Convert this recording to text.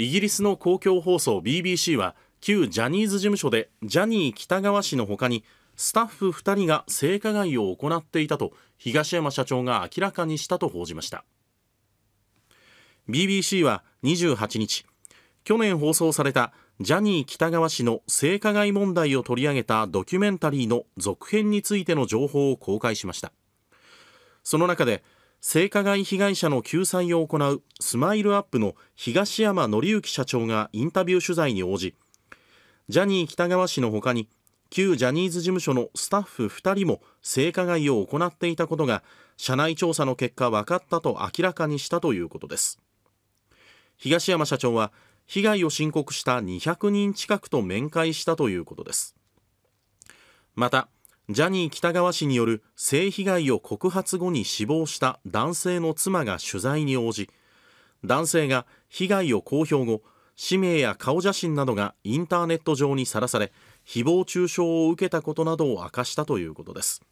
イギリスの公共放送 BBC は旧ジャニーズ事務所でジャニー喜多川氏のほかにスタッフ2人が性加害を行っていたと東山社長が明らかにしたと報じました BBC は28日去年放送されたジャニー喜多川氏の性加害問題を取り上げたドキュメンタリーの続編についての情報を公開しましたその中で性加害被害者の救済を行うスマイルアップの東山紀之社長がインタビュー取材に応じジャニー喜多川氏のほかに旧ジャニーズ事務所のスタッフ2人も性加害を行っていたことが社内調査の結果分かったと明らかにしたということです東山社長は被害を申告した200人近くと面会したということですまたジャニー喜多川氏による性被害を告発後に死亡した男性の妻が取材に応じ男性が被害を公表後氏名や顔写真などがインターネット上にさらされ誹謗中傷を受けたことなどを明かしたということです